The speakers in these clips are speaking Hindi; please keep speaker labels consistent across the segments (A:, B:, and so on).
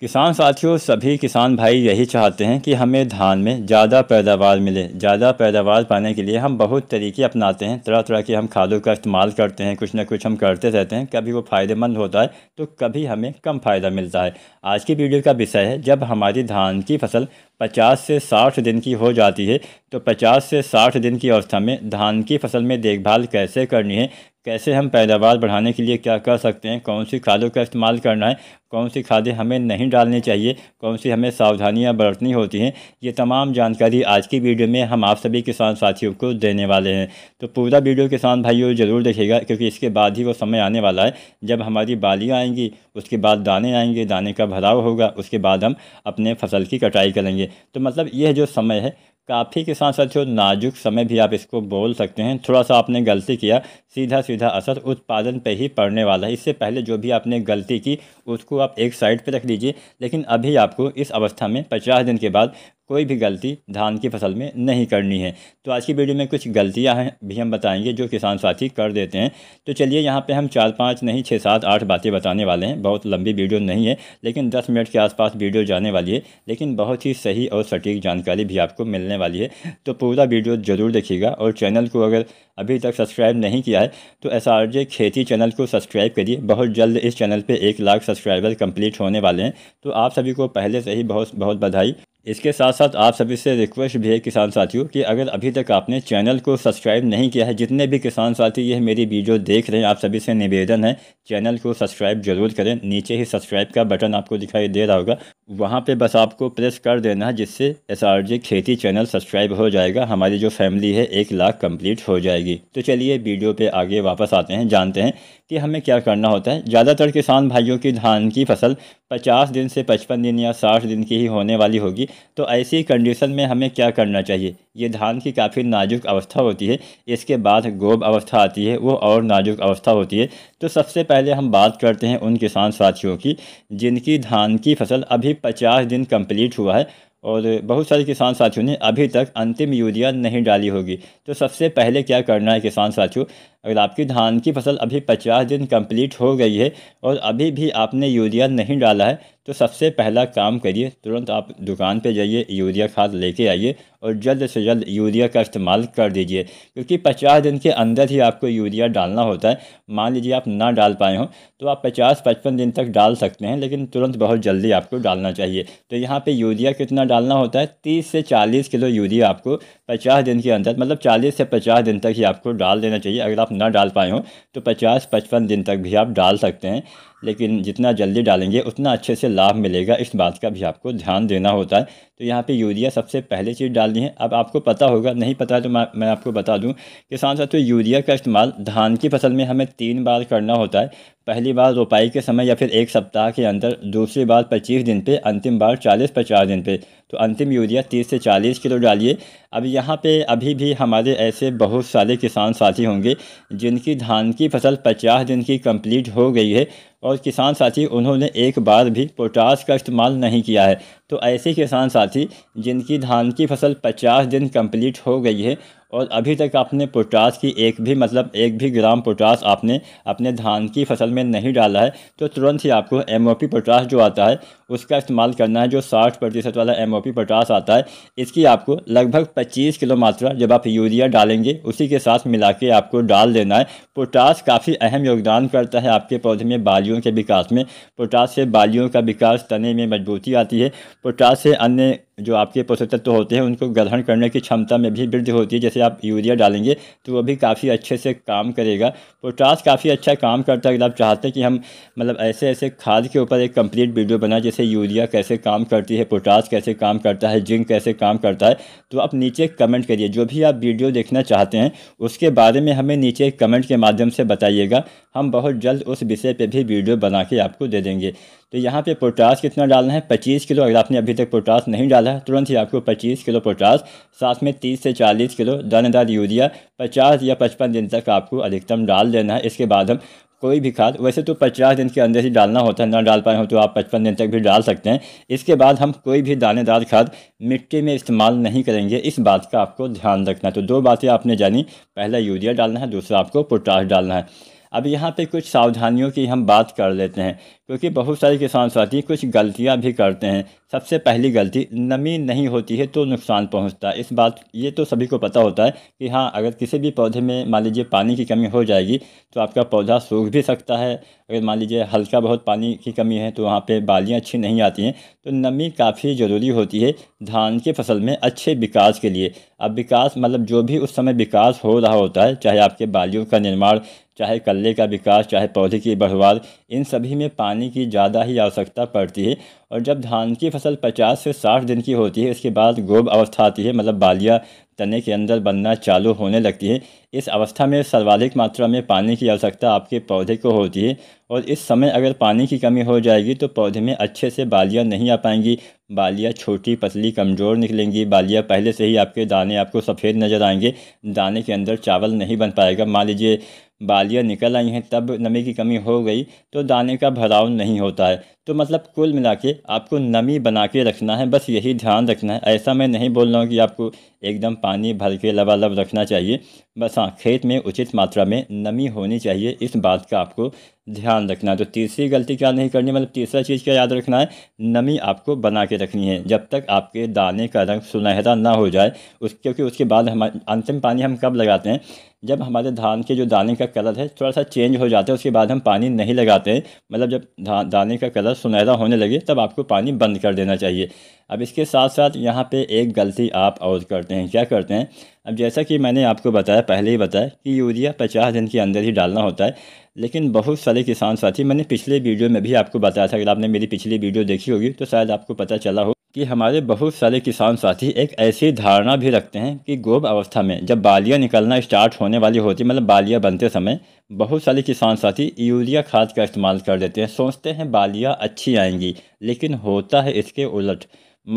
A: किसान साथियों सभी किसान भाई यही चाहते हैं कि हमें धान में ज़्यादा पैदावार मिले ज़्यादा पैदावार पाने के लिए हम बहुत तरीके अपनाते हैं तरह तरह के हम खादों का इस्तेमाल करते हैं कुछ ना कुछ हम करते रहते हैं कभी वो फ़ायदेमंद होता है तो कभी हमें कम फ़ायदा मिलता है आज की वीडियो का विषय है जब हमारी धान की फसल पचास से साठ दिन की हो जाती है तो पचास से साठ दिन की अवस्था में धान की फसल में देखभाल कैसे करनी है कैसे हम पैदावार बढ़ाने के लिए क्या कर सकते हैं कौन सी खादों का इस्तेमाल करना है कौन सी खादें हमें नहीं डालनी चाहिए कौन सी हमें सावधानियां बरतनी होती हैं ये तमाम जानकारी आज की वीडियो में हम आप सभी किसान साथियों को देने वाले हैं तो पूरा वीडियो किसान भाइयों ज़रूर देखेगा क्योंकि इसके बाद ही वो समय आने वाला है जब हमारी बालियाँ आएंगी उसके बाद दाने आएंगे दाने का भराव होगा उसके बाद हम अपने फसल की कटाई करेंगे तो मतलब यह जो समय है काफ़ी के साथ साथ जो नाजुक समय भी आप इसको बोल सकते हैं थोड़ा सा आपने गलती किया सीधा सीधा असर उत्पादन पे ही पड़ने वाला है इससे पहले जो भी आपने गलती की उसको आप एक साइड पे रख दीजिए लेकिन अभी आपको इस अवस्था में पचास दिन के बाद कोई भी गलती धान की फसल में नहीं करनी है तो आज की वीडियो में कुछ गलतियां हैं भी हम बताएंगे जो किसान साथी कर देते हैं तो चलिए यहाँ पे हम चार पाँच नहीं छः सात आठ बातें बताने वाले हैं बहुत लंबी वीडियो नहीं है लेकिन दस मिनट के आसपास वीडियो जाने वाली है लेकिन बहुत ही सही और सटीक जानकारी भी आपको मिलने वाली है तो पूरा वीडियो ज़रूर देखिएगा और चैनल को अगर अभी तक सब्सक्राइब नहीं किया है तो एस आर जे खेती चैनल को सब्सक्राइब करिए बहुत जल्द इस चैनल पर एक लाख सब्सक्राइबर कम्प्लीट होने वाले हैं तो आप सभी को पहले से ही बहुत बहुत बधाई इसके साथ साथ आप सभी से रिक्वेस्ट भी है किसान साथियों कि अगर अभी तक आपने चैनल को सब्सक्राइब नहीं किया है जितने भी किसान साथी ये मेरी वीडियो देख रहे हैं आप सभी से निवेदन है चैनल को सब्सक्राइब जरूर करें नीचे ही सब्सक्राइब का बटन आपको दिखाई दे रहा होगा वहाँ पे बस आपको प्रेस कर देना है जिससे एस खेती चैनल सब्सक्राइब हो जाएगा हमारी जो फैमिली है एक लाख कंप्लीट हो जाएगी तो चलिए वीडियो पर आगे वापस आते हैं जानते हैं कि हमें क्या करना होता है ज़्यादातर किसान भाइयों की धान की फसल पचास दिन से पचपन दिन या साठ दिन की ही होने वाली होगी तो ऐसी कंडीशन में हमें क्या करना चाहिए ये धान की काफ़ी नाजुक अवस्था होती है इसके बाद गोब अवस्था आती है वो और नाजुक अवस्था होती है तो सबसे पहले हम बात करते हैं उन किसान साथियों की जिनकी धान की फसल अभी पचास दिन कंप्लीट हुआ है और बहुत सारे किसान साथियों ने अभी तक अंतिम यूरिया नहीं डाली होगी तो सबसे पहले क्या करना है किसान साथियों अगर आपकी धान की फसल अभी पचास दिन कंप्लीट हो गई है और अभी भी आपने यूरिया नहीं डाला है तो सबसे पहला काम करिए तुरंत आप दुकान पे जाइए यूरिया खाद लेके आइए और जल्द से जल्द यूरिया का इस्तेमाल कर दीजिए क्योंकि पचास दिन के अंदर ही आपको यूरिया डालना होता है मान लीजिए आप ना डाल पाए हों तो आप पचास पचपन दिन तक डाल सकते हैं लेकिन तुरंत बहुत जल्दी आपको डालना चाहिए तो यहाँ पर यूरिया कितना डालना होता है तीस से चालीस किलो यूरिया आपको पचास दिन के अंदर मतलब चालीस से पचास दिन तक ही आपको डाल देना चाहिए अगर आप ना डाल पाए हों तो पचास पचपन दिन तक भी आप डाल सकते हैं लेकिन जितना जल्दी डालेंगे उतना अच्छे से लाभ मिलेगा इस बात का भी आपको ध्यान देना होता है तो यहाँ पे यूरिया सबसे पहले चीज़ डालनी है अब आपको पता होगा नहीं पता है तो मैं आपको बता दूँ कि साथ साथ तो यूरिया का इस्तेमाल धान की फसल में हमें तीन बार करना होता है पहली बार रोपाई के समय या फिर एक सप्ताह के अंदर दूसरी बार पच्चीस दिन पर अंतिम बार चालीस पचास दिन पर तो अंतिम यूरिया तीस से चालीस किलो डालिए अब यहाँ पे अभी भी हमारे ऐसे बहुत सारे किसान साथी होंगे जिनकी धान की फसल पचास दिन की कंप्लीट हो गई है और किसान साथी उन्होंने एक बार भी पोटास का इस्तेमाल नहीं किया है तो ऐसे किसान साथी जिनकी धान की फसल पचास दिन कंप्लीट हो गई है और अभी तक आपने पोटास की एक भी मतलब एक भी ग्राम पोटास आपने अपने धान की फसल में नहीं डाला है तो तुरंत ही आपको एम पोटास जो आता है उसका इस्तेमाल करना है जो साठ प्रतिशत वाला एम पोटास आता है इसकी आपको लगभग 25 किलो मात्रा जब आप यूरिया डालेंगे उसी के साथ मिला के आपको डाल देना है पोटास काफ़ी अहम योगदान करता है आपके पौधे में बालियों के विकास में पोटास से बालियों का विकास तने में मजबूती आती है पोटास से अन्य जो आपके पोषक तत्व तो होते हैं उनको ग्रहण करने की क्षमता में भी वृद्धि होती है जैसे आप यूरिया डालेंगे तो वो भी काफ़ी अच्छे से काम करेगा पोटास काफ़ी अच्छा काम करता है अगर आप चाहते हैं कि हम मतलब ऐसे ऐसे खाद के ऊपर एक कंप्लीट वीडियो बनाए जैसे यूरिया कैसे काम करती है पोटास कैसे काम करता है जिंक कैसे काम करता है तो आप नीचे कमेंट करिए जो भी आप वीडियो देखना चाहते हैं उसके बारे में हमें नीचे कमेंट के माध्यम से बताइएगा हम बहुत जल्द उस विषय पर भी वीडियो बना के आपको दे देंगे तो यहाँ पे पोटास कितना डालना है पच्चीस किलो अगर आपने अभी तक पोटास नहीं डाला है तुरंत ही आपको पच्चीस किलो पोटास साथ में तीस से चालीस किलो दानेदार यूरिया पचास या पचपन दिन तक आपको अधिकतम डाल देना है इसके बाद हम कोई भी खाद वैसे तो पचास दिन के अंदर ही डालना होता है ना डाल पाए हो तो आप पचपन दिन तक भी डाल सकते हैं इसके बाद हम कोई भी दानेदार खाद मिट्टी में इस्तेमाल नहीं करेंगे इस बात का आपको ध्यान रखना है तो दो बातें आपने जानी पहला यूरिया डालना है दूसरा आपको पोटास डालना है अब यहाँ पे कुछ सावधानियों की हम बात कर लेते हैं क्योंकि बहुत सारे किसान साथी कुछ गलतियाँ भी करते हैं सबसे पहली गलती नमी नहीं होती है तो नुकसान पहुंचता है इस बात ये तो सभी को पता होता है कि हाँ अगर किसी भी पौधे में मान लीजिए पानी की कमी हो जाएगी तो आपका पौधा सूख भी सकता है अगर मान लीजिए हल्का बहुत पानी की कमी है तो वहाँ पे बालियाँ अच्छी नहीं आती हैं तो नमी काफ़ी ज़रूरी होती है धान के फसल में अच्छे विकास के लिए अब विकास मतलब जो भी उस समय विकास हो रहा होता है चाहे आपके बालियों का निर्माण चाहे कल्ले का विकास चाहे पौधे की बढ़वाल इन सभी में पानी की ज़्यादा ही आवश्यकता पड़ती है और जब धान की फसल 50 से 60 दिन की होती है इसके बाद गोब अवस्था आती है मतलब बालियाँ तने के अंदर बनना चालू होने लगती है इस अवस्था में सर्वाधिक मात्रा में पानी की आवश्यकता आपके पौधे को होती है और इस समय अगर पानी की कमी हो जाएगी तो पौधे में अच्छे से बालियाँ नहीं आ पाएंगी बालियाँ छोटी पतली कमज़ोर निकलेंगी बालियाँ पहले से ही आपके दाने आपको सफ़ेद नज़र आएंगे दाने के अंदर चावल नहीं बन पाएगा मान लीजिए बालियाँ निकल आई हैं तब नमी की कमी हो गई तो दाने का भराव नहीं होता है तो मतलब कुल मिला के आपको नमी बना के रखना है बस यही ध्यान रखना है ऐसा मैं नहीं बोल रहा हूँ कि आपको एकदम पानी भर के लबालब रखना चाहिए बस हाँ खेत में उचित मात्रा में नमी होनी चाहिए इस बात का आपको ध्यान रखना है तो तीसरी गलती क्या नहीं करनी मतलब तीसरा चीज़ क्या याद रखना है नमी आपको बना के रखनी है जब तक आपके दाने का रंग सुनहरा ना हो जाए उस क्योंकि उसके बाद हम अंतिम पानी हम कब लगाते हैं जब हमारे धान के जो दाने का कलर है थोड़ा सा चेंज हो जाता है उसके बाद हम पानी नहीं लगाते हैं मतलब जब धा, दाने का कलर सुनहरा होने लगे तब आपको पानी बंद कर देना चाहिए अब इसके साथ साथ यहाँ पे एक गलती आप और करते हैं क्या करते हैं अब जैसा कि मैंने आपको बताया पहले ही बताया कि यूरिया पचास दिन के अंदर ही डालना होता है लेकिन बहुत सारे किसान साथी मैंने पिछले वीडियो में भी आपको बताया था अगर आपने मेरी पिछली वीडियो देखी होगी तो शायद आपको पता चला हो कि हमारे बहुत सारे किसान साथी एक ऐसी धारणा भी रखते हैं कि गोब अवस्था में जब बालियाँ निकलना स्टार्ट होने वाली होती मतलब बालियां बनते समय बहुत सारे किसान साथी यूरिया खाद का इस्तेमाल कर देते हैं सोचते हैं बालियाँ अच्छी आएंगी लेकिन होता है इसके उलट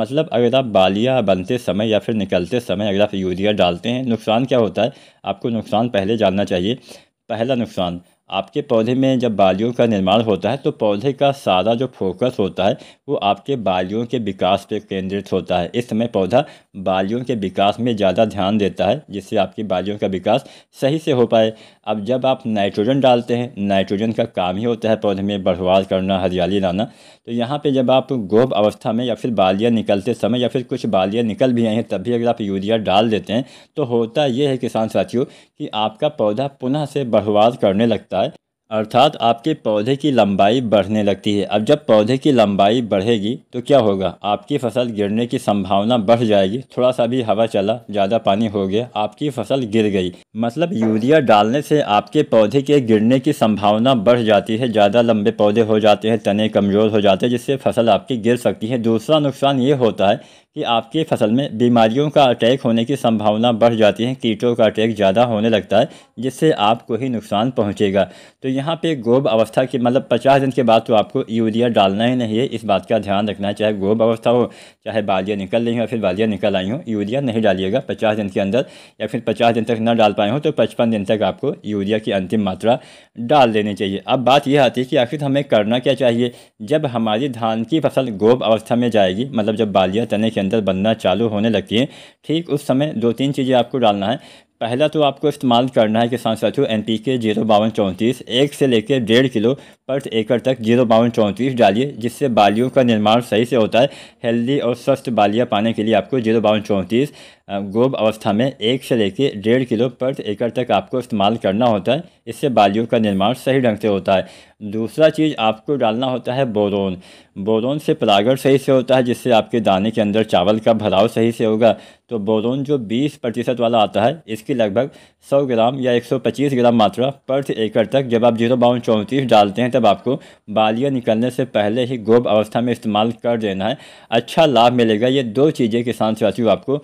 A: मतलब अगर आप बालियाँ बनते समय या फिर निकलते समय अगर आप यूरिया डालते हैं नुकसान क्या होता है आपको नुकसान पहले जानना चाहिए पहला नुकसान आपके पौधे में जब बालियों का निर्माण होता है तो पौधे का सारा जो फोकस होता है वो आपके बालियों के विकास पर केंद्रित होता है इस समय पौधा बालियों के विकास में ज़्यादा ध्यान देता है जिससे आपकी बालियों का विकास सही से हो पाए अब जब आप नाइट्रोजन डालते हैं नाइट्रोजन का काम ही होता है पौधे में बढ़वार करना हरियाली लाना तो यहाँ पे जब आप गोब अवस्था में या फिर बालियाँ निकलते समय या फिर कुछ बालियाँ निकल भी आई हैं तब भी अगर आप यूरिया डाल देते हैं तो होता यह है किसान साथियों कि आपका पौधा पुनः से बढ़वाद करने लगता है अर्थात आपके पौधे की लंबाई बढ़ने लगती है अब जब पौधे की लंबाई बढ़ेगी तो क्या होगा आपकी फसल गिरने की संभावना बढ़ जाएगी थोड़ा सा भी हवा चला ज़्यादा पानी हो गया आपकी फसल गिर गई मतलब यूरिया डालने से आपके पौधे के गिरने की संभावना बढ़ जाती है ज़्यादा लंबे पौधे हो जाते हैं तने कमज़ोर हो जाते हैं जिससे फसल आपकी गिर सकती है दूसरा नुकसान ये होता है कि आपके फसल में बीमारियों का अटैक होने की संभावना बढ़ जाती है कीटों का अटैक ज़्यादा होने लगता है जिससे आपको ही नुकसान पहुंचेगा तो यहाँ पे गोब अवस्था की मतलब पचास दिन के बाद तो आपको यूरिया डालना ही नहीं है इस बात का ध्यान रखना है चाहे गोब अवस्था हो चाहे बालियाँ निकल रही या फिर बालियाँ निकल आई हों यूरिया नहीं डालिएगा पचास दिन के अंदर या फिर पचास दिन तक ना डाल पाए हों तो पचपन दिन तक आपको यूरिया की अंतिम मात्रा डाल देनी चाहिए अब बात यह आती है कि आखिर हमें करना क्या चाहिए जब हमारी धान की फसल गोब अवस्था में जाएगी मतलब जब बालियाँ तने के अंदर बनना चालू होने लगती है ठीक उस समय दो तीन चीज़ें आपको डालना है पहला तो आपको इस्तेमाल करना है किसान साथियों एन पी के जीरो बावन चौंतीस एक से लेकर डेढ़ किलो पर एकड़ तक जीरो बावन चौंतीस डालिए जिससे बालियों का निर्माण सही से होता है हेल्दी और स्वस्थ बालियाँ पाने के लिए आपको जीरो बावन चौंतीस गोब अवस्था में एक से लेकर डेढ़ किलो प्रति एकड़ तक आपको इस्तेमाल करना होता है इससे बालियों का निर्माण सही ढंग से होता है दूसरा चीज़ आपको डालना होता है बोरोन बोरोन से परागण सही से होता है जिससे आपके दाने के अंदर चावल का भराव सही से होगा तो बोरोन जो 20 प्रतिशत वाला आता है इसकी लगभग 100 ग्राम या 125 ग्राम मात्रा प्रति एकड़ तक जब आप जीरो बावन चौंतीस डालते हैं तब आपको बालियाँ निकलने से पहले ही गोब अवस्था में इस्तेमाल कर देना है अच्छा लाभ मिलेगा ये दो चीज़ें किसान साथियों आपको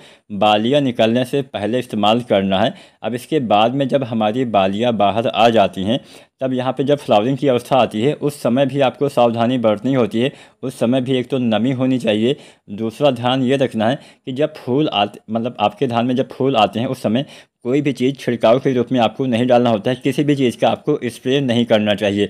A: बालियाँ निकलने से पहले इस्तेमाल करना है अब इसके बाद में जब हमारी बालियाँ बाहर आ जाती हैं तब यहाँ पे जब फ्लावरिंग की अवस्था आती है उस समय भी आपको सावधानी बरतनी होती है उस समय भी एक तो नमी होनी चाहिए दूसरा ध्यान ये रखना है कि जब फूल आते मतलब आपके धान में जब फूल आते हैं उस समय कोई भी चीज़ छिड़काव के रूप में आपको नहीं डालना होता है किसी भी चीज़ का आपको स्प्रे नहीं करना चाहिए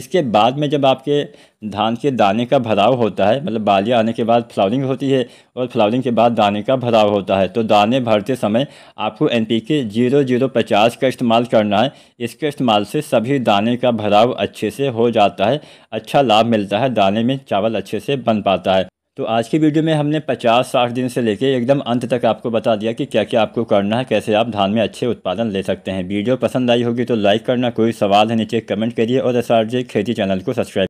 A: इसके बाद में जब आपके धान के दाने का भराव होता है मतलब बालियाँ आने के बाद फ्लावरिंग होती है और फ्लावरिंग के बाद दाने का भराव होता है तो दाने भरते समय आपको N P K zero zero पचास का इस्तेमाल करना है इसके इस्तेमाल से सभी दाने का भराव अच्छे से हो जाता है अच्छा लाभ मिलता है दाने में चावल अच्छे से बन पाता है तो आज की वीडियो में हमने 50-60 दिन से लेकर एकदम अंत तक आपको बता दिया कि क्या क्या आपको करना है कैसे आप धान में अच्छे उत्पादन ले सकते हैं वीडियो पसंद आई होगी तो लाइक करना कोई सवाल है नीचे कमेंट करिए और एस खेती चैनल को सब्सक्राइब